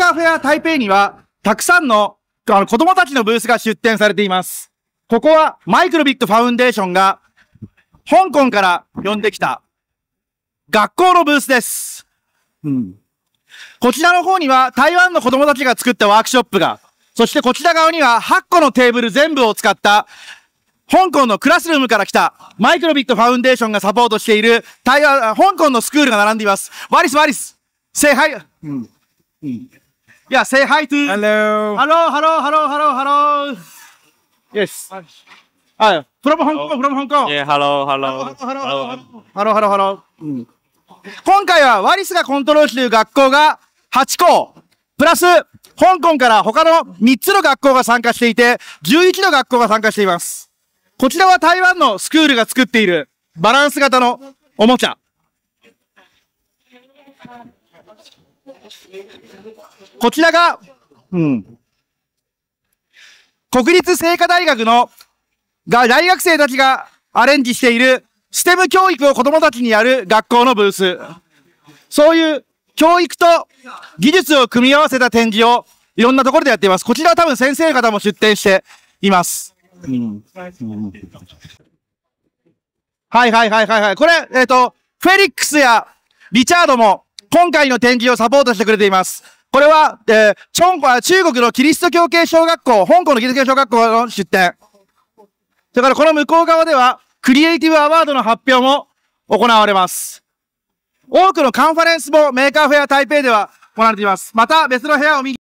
カフェア台北には、たくさんのあの子供たちのブースが出展されています。ここはマイクロビットファウンデーションが、香港から呼んできた学校のブースです。うん。こちらの方には台湾の子供たちが作ったワークショップが、そしてこちら側には8個のテーブル全部を使った香港のクラスルームから来た、マイクロビットファウンデーションがサポートしている、台湾、香港のスクールが並んでいます。ワリス、ワリス聖杯、うん。うん Yeah, say hi to. Hello. Hello, hello, hello, hello, hello. Yes. Uh, from Hong Kong, from Hong Kong. Yeah, hello, hello. Hello, hello, hello. hello, hello. 今回はワリスがコントロールという学校が8校、プラス香港から他の3つの学校が参加していて、11の学校が参加しています。こちらは台湾のスクールが作っているバランス型のおもちゃ。こちらが、うん。国立聖火大学の、が、大学生たちがアレンジしている、ステム教育を子供たちにやる学校のブース。そういう教育と技術を組み合わせた展示をいろんなところでやっています。こちらは多分先生方も出展しています。はいはいはいはいはい。これ、えっ、ー、と、フェリックスやリチャードも今回の展示をサポートしてくれています。これは、えー、チョンコ、中国のキリスト教系小学校、香港のキリスト教小学校の出展。それからこの向こう側では、クリエイティブアワードの発表も行われます。多くのカンファレンスもメーカーフェア台北では行われています。また別の部屋を見